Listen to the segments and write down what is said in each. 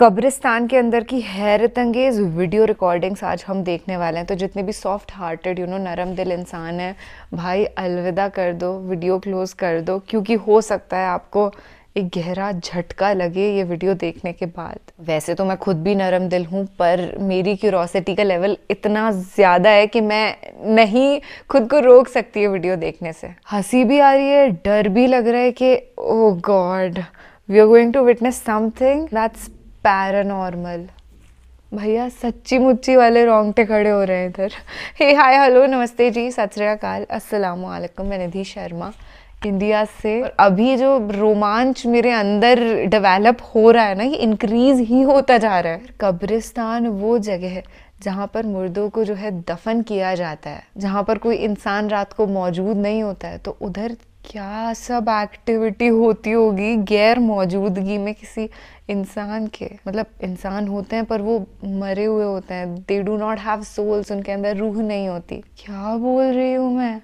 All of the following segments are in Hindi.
कब्रिस्तान के अंदर की हैरत अंगेज वीडियो रिकॉर्डिंग्स आज हम देखने वाले हैं तो जितने भी सॉफ्ट हार्टेड यू नो नरम दिल इंसान है भाई अलविदा कर दो वीडियो क्लोज़ कर दो क्योंकि हो सकता है आपको एक गहरा झटका लगे ये वीडियो देखने के बाद वैसे तो मैं खुद भी नरम दिल हूँ पर मेरी क्यूरोसिटी का लेवल इतना ज़्यादा है कि मैं नहीं खुद को रोक सकती है वीडियो देखने से हंसी भी आ रही है डर भी लग रहा है कि oh God we are going to witness something that's paranormal भैया सच्ची मुच्ची वाले रोंगटे खड़े हो रहे हैं इधर हे हाय हेलो नमस्ते जी सत श्रीकाल अस्सलाम वालेकुम मैं निधि शर्मा इंडिया से और अभी जो रोमांच मेरे अंदर डेवलप हो रहा है ना ये इंक्रीज ही होता जा रहा है कब्रिस्तान वो जगह है जहाँ पर मुर्दों को जो है दफन किया जाता है जहाँ पर कोई इंसान रात को मौजूद नहीं होता है तो उधर क्या सब एक्टिविटी होती होगी गैर मौजूदगी में किसी इंसान के मतलब इंसान होते हैं पर वो मरे हुए होते हैं they do not have souls उनके अंदर रूह नहीं होती क्या बोल रही हूँ मैं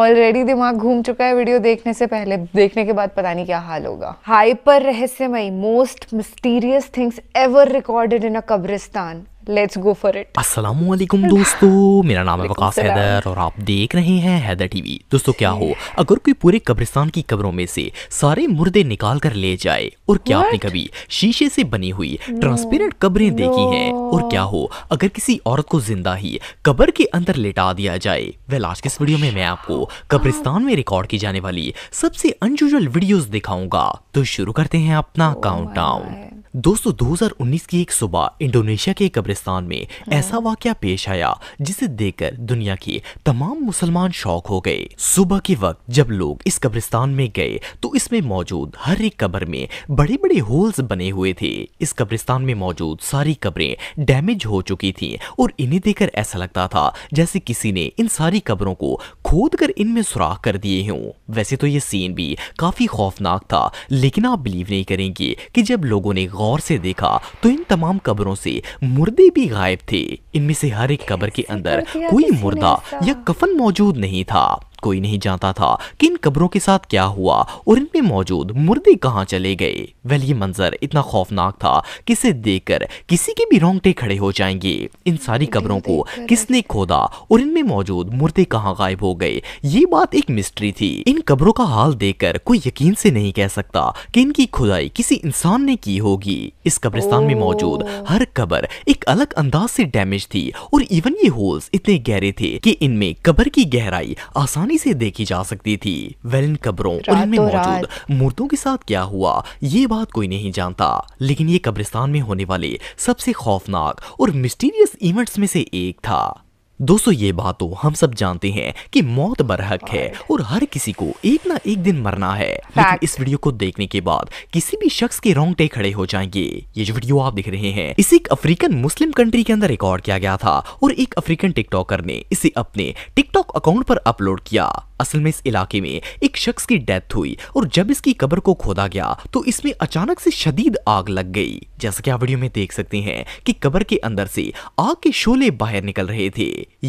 ऑलरेडी दिमाग घूम चुका है वीडियो देखने से पहले देखने के बाद पता नहीं क्या हाल होगा हाइपर रहस्यमय most mysterious things ever recorded in a कब्रिस्तान लेट्स गो फॉर इट अस्सलाम वालेकुम दोस्तों मेरा नाम है वकास हैदर और आप देख रहे हैं हैदर टीवी दोस्तों क्या हो अगर कोई पूरे कब्रिस्तान की कब्रों में से सारे मुर्दे निकाल कर ले जाए और क्या What? आपने कभी शीशे से बनी हुई ट्रांसपेरेंट कब्रें no. देखी हैं और क्या हो अगर किसी औरत को जिंदा ही कब्र के अंदर लेटा दिया जाए वेल आज के इस वीडियो में मैं आपको कब्रिस्तान में रिकॉर्ड की जाने वाली सबसे अनयूजुअल वीडियोस दिखाऊंगा तो शुरू करते हैं अपना काउंटडाउन oh दोस्तों 2019 की एक सुबह इंडोनेशिया के कब्रिस्तान में हम्म। ऐसा वाक्य पेश आया जिसे देखकर दुनिया के तमाम मुसलमान शौक हो गए सुबह के वक्त जब लोग इस कब्रिस्तान में गए तो इसमें मौजूद हर एक कब्र में बड़े बड़े होल्स बने हुए थे इस कब्रिस्तान में मौजूद सारी कब्रें डैमेज हो चुकी थी और इन्हें देखकर ऐसा लगता था जैसे किसी ने इन सारी कब्रों को खोद कर इनमें सुराख कर दिए हूँ वैसे तो ये सीन भी काफी खौफनाक था लेकिन आप बिलीव नहीं करेंगे की जब लोगों ने गौर से देखा तो इन तमाम कब्रों से मुर्दे भी गायब थे इनमें से हर एक कब्र के अंदर कोई मुर्दा या कफन मौजूद नहीं था कोई नहीं जानता था कि इन कब्रों के साथ क्या हुआ और इनमें मौजूद मुर्दे कहाँ चले गए वेल ये मंजर इतना खौफनाक था कि इसे देखकर किसी के भी रोंगटे खड़े हो जाएंगे इन सारी कब्रों को किसने खोदा और इनमें मौजूद मुर्दे कहाँ गायब हो गए ये बात एक मिस्ट्री थी इन कब्रों का हाल देखकर कोई यकीन से नहीं कह सकता कि इनकी खुदाई किसी इंसान ने की होगी इस कब्रिस्तान में मौजूद हर कबर एक अलग अंदाज से डैमेज थी और इवन ये होल्स इतने गहरे थे कि इनमें कबर की गहराई आसानी आसानी से देखी जा सकती थी इन कब्रों और इनमें मौजूद मूर्तों के साथ क्या हुआ ये बात कोई नहीं जानता लेकिन ये कब्रिस्तान में होने वाले सबसे खौफनाक और मिस्टीरियस इवेंट्स में से एक था दोस्तों ये बात तो हम सब जानते हैं कि मौत बरहक है और हर किसी को एक ना एक दिन मरना है लेकिन इस वीडियो को देखने के बाद किसी भी शख्स के रोंगटे खड़े हो जाएंगे ये जो वीडियो आप देख रहे हैं इसे एक अफ्रीकन मुस्लिम कंट्री के अंदर रिकॉर्ड किया गया था और एक अफ्रीकन टिकटॉकर ने इसे अपने टिकटॉक अकाउंट पर अपलोड किया असल में इस इलाके में एक शख्स की डेथ हुई और जब इसकी कब्र को खोदा गया तो इसमें अचानक से शदीद आग लग गई जैसा कि आप वीडियो में देख सकते हैं कि कबर के अंदर से आग के शोले बाहर निकल रहे थे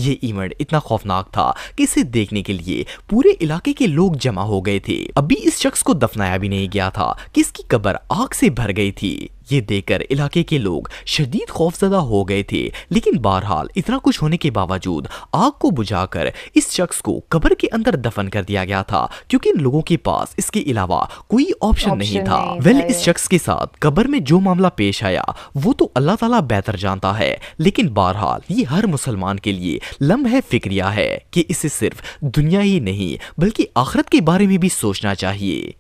ये इवेंट इतना खौफनाक था कि इसे देखने के लिए पूरे इलाके के लोग जमा हो गए थे अभी इस शख्स को दफनाया भी नहीं गया था कि इसकी कबर आग से भर गई थी ये देखकर इलाके के लोग शदीद खौफजदा हो गए थे लेकिन बहरहाल इतना कुछ होने के बावजूद आग को बुझाकर इस शख्स को कब्र के अंदर दफन कर दिया गया था क्योंकि इन लोगों के पास इसके अलावा कोई ऑप्शन नहीं था वेल well, इस शख्स के साथ कब्र में जो मामला पेश आया वो तो अल्लाह ताला बेहतर जानता है लेकिन बहरहाल ये हर मुसलमान के लिए लम्हे फिक्रिया है की इसे सिर्फ दुनिया ही नहीं बल्कि आखरत के बारे में भी सोचना चाहिए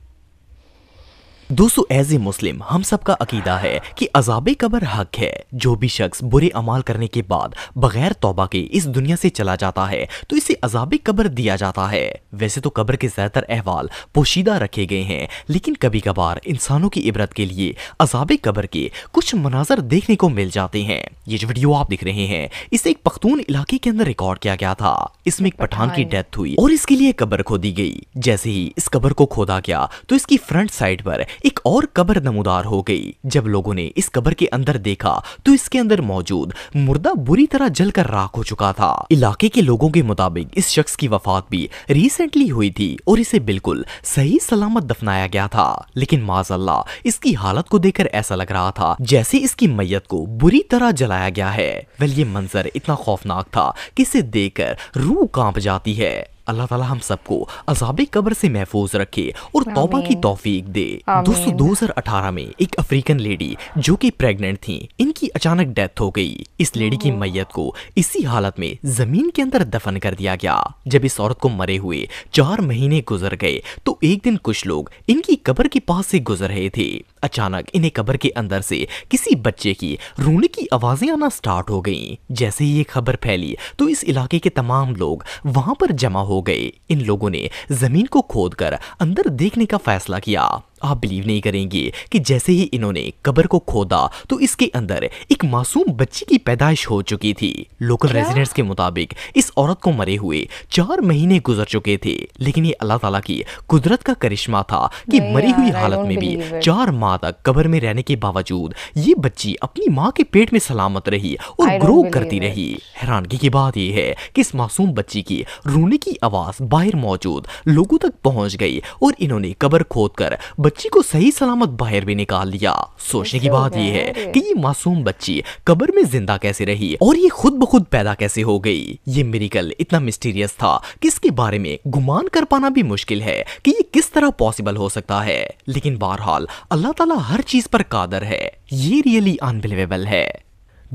दोस्तों एज ए मुस्लिम हम सबका अकीदा है कि अजाब कबर हक है जो भी शख्स बुरे अमाल करने के बाद बगैर तोबा के इस दुनिया से चला जाता है तो इसे अजाब कबर दिया जाता है वैसे तो कबर के ज्यादातर अहवाल पोशीदा रखे गए हैं लेकिन कभी कभार इंसानों की इबरत के लिए अजाब कबर के कुछ मनाजर देखने को मिल जाते हैं ये जो वीडियो आप देख रहे हैं इसे एक पख्तून इलाके के अंदर रिकॉर्ड किया गया था इसमें एक पठान की डेथ हुई और इसके लिए कबर खोदी गई जैसे ही इस कबर को खोदा गया तो इसकी फ्रंट साइड पर एक और कबर नमोदार हो गई जब लोगों ने इस कबर के अंदर देखा तो इसके अंदर मौजूद मुर्दा बुरी तरह जलकर राख हो चुका था इलाके के लोगों के मुताबिक इस शख्स की वफात भी रिसेंटली हुई थी और इसे बिल्कुल सही सलामत दफनाया गया था लेकिन माजल्ला इसकी हालत को देखकर ऐसा लग रहा था जैसे इसकी मैयत को बुरी तरह जलाया गया है वह ये मंजर इतना खौफनाक था कि इसे देखकर रूह कांप जाती है अल्लाह ताला हम सबको अजाब कब्र से महफूज रखे और तौबा की तोफीक दे दोस्तों 2018 में एक अफ्रीकन लेडी जो कि प्रेग्नेंट थी इनकी अचानक डेथ हो गई इस लेडी की मैयत को इसी हालत में जमीन के अंदर दफन कर दिया गया जब इस औरत को मरे हुए चार महीने गुजर गए तो एक दिन कुछ लोग इनकी कब्र के पास से गुजर रहे थे अचानक इन्हें कब्र के अंदर से किसी बच्चे की रोने की आवाजें आना स्टार्ट हो गईं। जैसे ही ये खबर फैली तो इस इलाके के तमाम लोग वहां पर जमा हो हो गए इन लोगों ने जमीन को खोदकर अंदर देखने का फैसला किया आप बिलीव नहीं करेंगे कि जैसे ही इन्होंने कब्र को खोदा तो इसके अंदर एक मासूम बच्ची की पैदाइश हो चुकी थी लोकल रेजिडेंट्स के मुताबिक इस औरत को मरे हुए चार महीने गुजर चुके थे लेकिन ये अल्लाह ताला की कुदरत का करिश्मा था कि मरी हुई हालत में भी चार माह तक कब्र में रहने के बावजूद ये बच्ची अपनी माँ के पेट में सलामत रही और ग्रो करती रही हैरानगी की बात यह है कि इस मासूम बच्ची की रोने की आवाज बाहर मौजूद लोगों तक पहुंच गई और इन्होंने कब्र खोद कर बच्ची को सही सलामत बाहर भी निकाल लिया सोचने की बात ये है कि ये मासूम बच्ची कब्र में जिंदा कैसे रही और ये खुद ब खुद पैदा कैसे हो गई ये मेरिकल इतना मिस्टीरियस था कि इसके बारे में गुमान कर पाना भी मुश्किल है कि ये किस तरह पॉसिबल हो सकता है लेकिन बहरहाल अल्लाह ताला हर चीज पर कादर है ये रियली अनबिलीवेबल है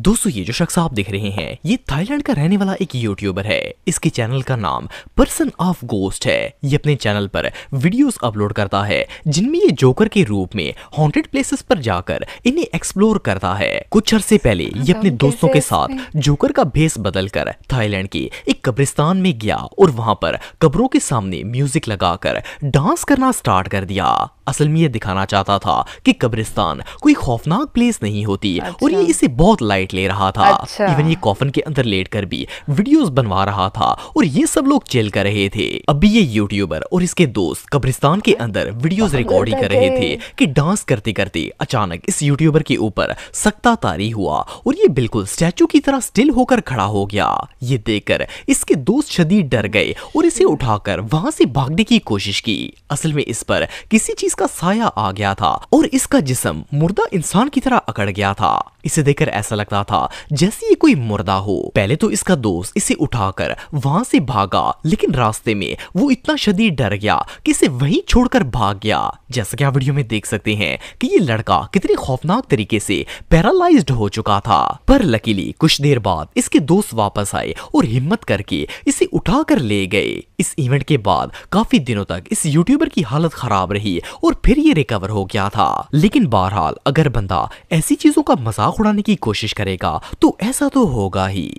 दोस्तों ये जो शख्स आप देख रहे हैं ये थाईलैंड का रहने वाला एक यूट्यूबर है इसके चैनल का नाम पर्सन ऑफ गोस्ट है ये अपने चैनल पर वीडियोस अपलोड करता है जिनमें ये जोकर के रूप में हॉन्टेड प्लेसेस पर जाकर इन्हें एक्सप्लोर करता है कुछ अरसे पहले हाँ, ये अपने तो दोस्तों के साथ जोकर का भेस कर थाईलैंड के एक कब्रिस्तान में गया और वहां पर कब्रों के सामने म्यूजिक लगाकर डांस करना स्टार्ट कर दिया असल में ये दिखाना चाहता था की कब्रिस्तान कोई खौफनाक प्लेस नहीं होती और ये अच्छा। इसे बहुत लाइट लाइट ले रहा था अच्छा। इवन ये कॉफन के अंदर लेट कर भी वीडियोस बनवा रहा था और ये सब लोग चिल कर रहे थे अभी ये यूट्यूबर और इसके दोस्त कब्रिस्तान के अंदर वीडियोस रिकॉर्डिंग कर रहे थे कि डांस करते करते अचानक इस यूट्यूबर के ऊपर सख्ता तारी हुआ और ये बिल्कुल स्टैचू की तरह स्टिल होकर खड़ा हो गया ये देखकर इसके दोस्त शदीद डर गए और इसे उठाकर वहां से भागने की कोशिश की असल में इस पर किसी चीज का साया आ गया था और इसका जिसम मुर्दा इंसान की तरह अकड़ गया था इसे देखकर ऐसा लगता रहा था जैसे ये कोई मुर्दा हो पहले तो इसका दोस्त इसे उठाकर वहां से भागा लेकिन रास्ते में वो इतना शदीद डर गया कि इसे वहीं छोड़कर भाग गया जैसा कि आप वीडियो में देख सकते हैं कि ये लड़का कितने खौफनाक तरीके से पैरालाइज्ड हो चुका था पर लकीली कुछ देर बाद इसके दोस्त वापस आए और हिम्मत करके इसे उठाकर ले गए इस इवेंट के बाद काफी दिनों तक इस यूट्यूबर की हालत खराब रही और फिर ये रिकवर हो गया था लेकिन बहरहाल अगर बंदा ऐसी चीजों का मजाक उड़ाने की कोशिश करेगा तो ऐसा तो होगा ही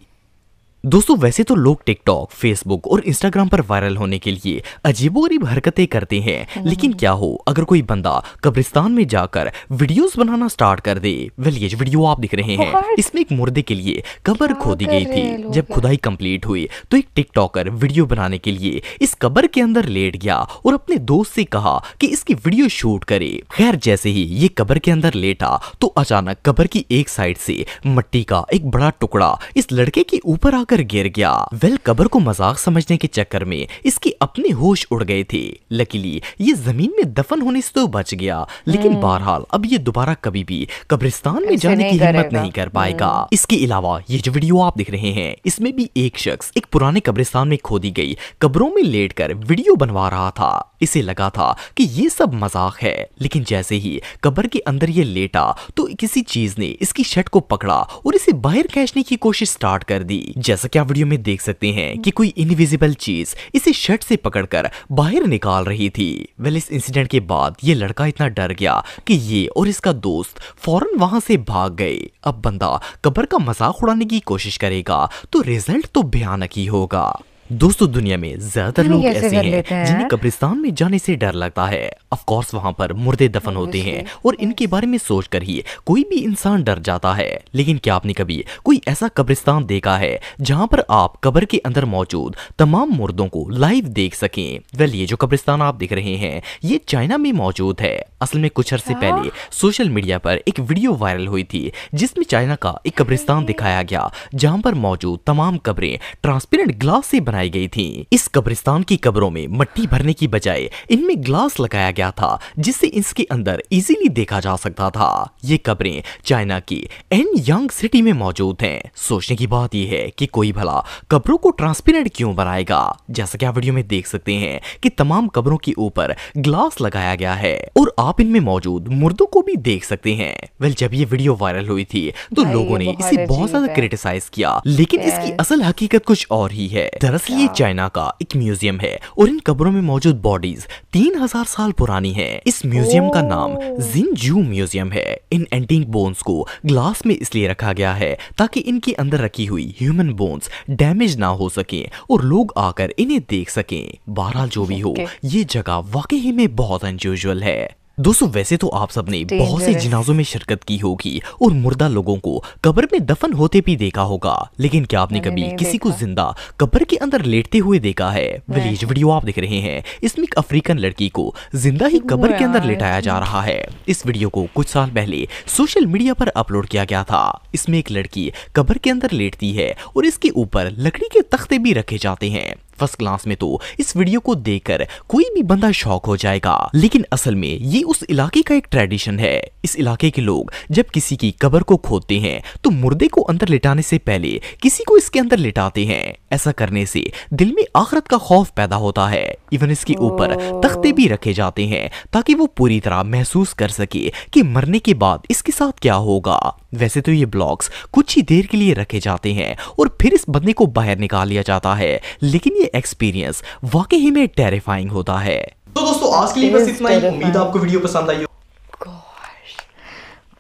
दोस्तों वैसे तो लोग टिकटॉक फेसबुक और इंस्टाग्राम पर वायरल होने के लिए अजीबोगरीब हरकतें करते हैं हम्म। लेकिन क्या हो अगर कोई बंदा कब्रिस्तान में जाकर वीडियोस बनाना स्टार्ट कर दे वेल ये वीडियो आप दिख रहे हैं इसमें एक मुर्दे के लिए कबर खोदी गई थी जब खुदाई कंप्लीट हुई तो एक टिकटॉकर वीडियो बनाने के लिए इस कबर के अंदर लेट गया और अपने दोस्त से कहा कि इसकी वीडियो शूट करे खैर जैसे ही ये कबर के अंदर लेटा तो अचानक कबर की एक साइड से मट्टी का एक बड़ा टुकड़ा इस लड़के के ऊपर आकर कर गिर गया वेल कबर को मजाक समझने के चक्कर में इसकी अपने होश उड़ गए थे लकीली ये जमीन में दफन होने से तो बच गया लेकिन हम्म। बहरहाल अब ये दोबारा कभी भी कब्रिस्तान में जाने की हिम्मत नहीं कर पाएगा हम्म। इसके अलावा ये जो वीडियो आप देख रहे हैं इसमें भी एक शख्स एक पुराने कब्रिस्तान में खोदी गई कब्रों में लेट कर वीडियो बनवा रहा था इसे लगा था कि ये सब मजाक है लेकिन जैसे ही कब्र के अंदर ये लेटा तो किसी चीज ने इसकी शर्ट को पकड़ा और इसे बाहर खेचने की कोशिश स्टार्ट कर दी जैसे जैसा कि आप वीडियो में देख सकते हैं कि कोई इनविजिबल चीज इसे शर्ट से पकड़कर बाहर निकाल रही थी वेल इस इंसिडेंट के बाद ये लड़का इतना डर गया कि ये और इसका दोस्त फौरन वहां से भाग गए अब बंदा कब्र का मजाक उड़ाने की कोशिश करेगा तो रिजल्ट तो भयानक ही होगा दोस्तों दुनिया में ज्यादातर लोग ऐसे हैं जिन्हें कब्रिस्तान में जाने से डर लगता है ऑफ कोर्स वहां पर मुर्दे दफन हाँ, होते हैं और इनके बारे में सोचकर ही कोई भी इंसान डर जाता है लेकिन क्या आपने कभी कोई ऐसा कब्रिस्तान देखा है जहां पर आप कब्र के अंदर मौजूद तमाम मुर्दों को लाइव देख सके वेल ये जो कब्रिस्तान आप देख रहे हैं ये चाइना में मौजूद है असल में कुछ अरसे हाँ। पहले सोशल मीडिया पर एक वीडियो वायरल हुई थी जिसमें चाइना का एक कब्रिस्तान दिखाया गया जहाँ पर मौजूद तमाम कब्रें ट्रांसपेरेंट ग्लास से बनाई बनाई गई थी इस कब्रिस्तान की कब्रों में मट्टी भरने की बजाय इनमें ग्लास लगाया गया था जिससे इसके अंदर इजीली देखा जा सकता था ये कब्रें चाइना की एन यांग सिटी में मौजूद हैं सोचने की बात यह है कि कोई भला कब्रों को ट्रांसपेरेंट क्यों बनाएगा जैसा कि आप वीडियो में देख सकते हैं कि तमाम कब्रों के ऊपर ग्लास लगाया गया है और आप इनमें मौजूद मुर्दों को भी देख सकते हैं वेल जब ये वीडियो वायरल हुई थी तो लोगों ने इसे बहुत ज्यादा क्रिटिसाइज किया लेकिन इसकी असल हकीकत कुछ और ही है दरअसल असली चाइना का एक म्यूजियम है और इन कब्रों में मौजूद बॉडीज तीन हजार साल पुरानी है इस म्यूजियम का नाम जिन जू म्यूजियम है इन एंटिंग बोन्स को ग्लास में इसलिए रखा गया है ताकि इनके अंदर रखी हुई ह्यूमन बोन्स डैमेज ना हो सके और लोग आकर इन्हें देख सके बहरहाल जो भी हो ये जगह वाकई में बहुत अनयूजल है दोस्तों वैसे तो आप सबने बहुत से जनाजों में शिरकत की होगी और मुर्दा लोगों को कब्र में दफन होते भी देखा होगा लेकिन क्या आपने कभी किसी को जिंदा कब्र के अंदर लेटते हुए देखा है विलेज वीडियो आप देख रहे हैं इसमें एक अफ्रीकन लड़की को जिंदा ही कब्र के अंदर लेटाया जा रहा है इस वीडियो को कुछ साल पहले सोशल मीडिया पर अपलोड किया गया था इसमें एक लड़की कब्र के अंदर लेटती है और इसके ऊपर लकड़ी के तख्ते भी रखे जाते हैं फर्स्ट क्लास में तो इस वीडियो को देखकर कोई भी बंदा शौक हो जाएगा लेकिन असल में ये उस इलाके का एक ट्रेडिशन है इस इलाके के लोग जब किसी की कबर को खोदते हैं तो मुर्दे को अंदर लिटाने से पहले किसी को इसके अंदर लिटाते हैं ऐसा करने से दिल में आखरत का खौफ पैदा होता है इवन इसके ऊपर तख्ते भी रखे जाते हैं ताकि वो पूरी तरह महसूस कर सके कि मरने के बाद इसके साथ क्या होगा वैसे तो ये ब्लॉक्स कुछ ही देर के लिए रखे जाते हैं और फिर इस बंदे को बाहर निकाल लिया जाता है लेकिन ये एक्सपीरियंस वाकई ही में टेरिफाइंग होता है तो दोस्तों आज के लिए बस इतना ही उम्मीद आपको वीडियो पसंद आई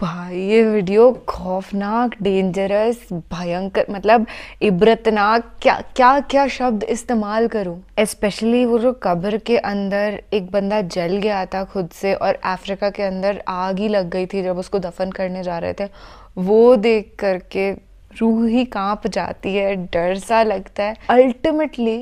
भाई ये वीडियो खौफनाक डेंजरस भयंकर मतलब इबरतनाक क्या क्या क्या शब्द इस्तेमाल करूं स्पेशली वो जो कब्र के अंदर एक बंदा जल गया था खुद से और अफ्रीका के अंदर आग ही लग गई थी जब उसको दफन करने जा रहे थे वो देख करके रूह ही कांप जाती है डर सा लगता है अल्टीमेटली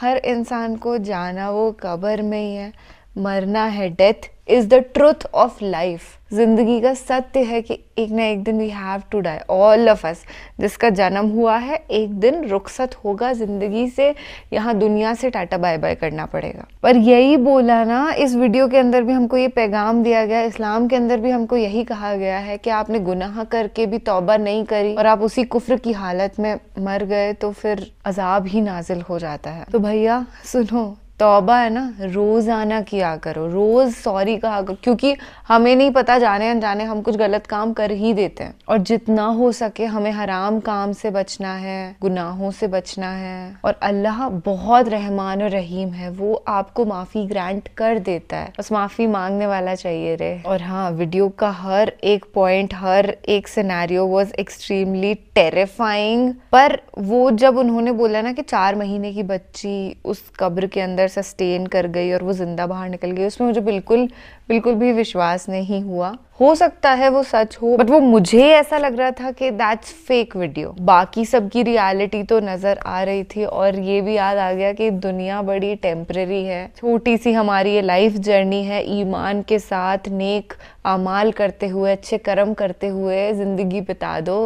हर इंसान को जाना वो कब्र में ही है मरना है death is the truth of life जिंदगी का सत्य है कि एक ना एक दिन we have to die all of us जिसका जन्म हुआ है एक दिन रुखसत होगा जिंदगी से यहाँ दुनिया से टाटा बाय बाय करना पड़ेगा पर यही बोला ना इस वीडियो के अंदर भी हमको ये पैगाम दिया गया इस्लाम के अंदर भी हमको यही कहा गया है कि आपने गुनाह करके भी तोबा नहीं करी और आप उसी कुफ्र की हालत में मर गए तो फिर अजाब ही नाजिल हो जाता है तो भैया सुनो तोबा है ना रोज़ाना किया करो रोज़ सॉरी कहा करो क्योंकि हमें नहीं पता जाने अनजाने हम कुछ गलत काम कर ही देते हैं और जितना हो सके हमें हराम काम से बचना है गुनाहों से बचना है और अल्लाह बहुत रहमान और रहीम है वो आपको माफ़ी ग्रांट कर देता है बस माफ़ी मांगने वाला चाहिए रे और हाँ वीडियो का हर एक पॉइंट हर एक सिनेरियो वॉज एक्सट्रीमली टेरिफाइंग पर वो जब उन्होंने बोला ना कि चार महीने की बच्ची उस कब्र के अंदर अंदर सस्टेन कर गई और वो ज़िंदा बाहर निकल गई उसमें मुझे बिल्कुल बिल्कुल भी विश्वास नहीं हुआ हो सकता है वो सच हो बट वो मुझे ऐसा लग रहा था कि दैट्स फेक वीडियो बाकी सबकी रियलिटी तो नज़र आ रही थी और ये भी याद आ गया कि दुनिया बड़ी टेम्प्रेरी है छोटी सी हमारी ये लाइफ जर्नी है ईमान के साथ नेक अमाल करते हुए अच्छे कर्म करते हुए ज़िंदगी बिता दो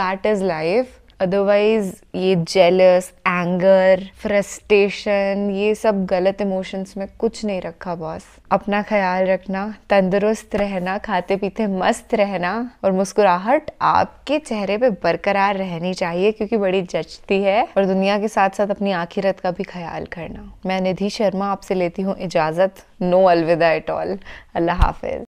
दैट इज़ लाइफ अदरवाइज ये जेलस एंगर फ्रस्टेशन ये सब गलत इमोशंस में कुछ नहीं रखा बॉस अपना ख्याल रखना तंदुरुस्त रहना खाते पीते मस्त रहना और मुस्कुराहट आपके चेहरे पे बरकरार रहनी चाहिए क्योंकि बड़ी जचती है और दुनिया के साथ साथ अपनी आखिरत का भी ख्याल करना मैं निधि शर्मा आपसे लेती हूँ इजाज़त नो अलविदा एट ऑल अल्लाह हाफिज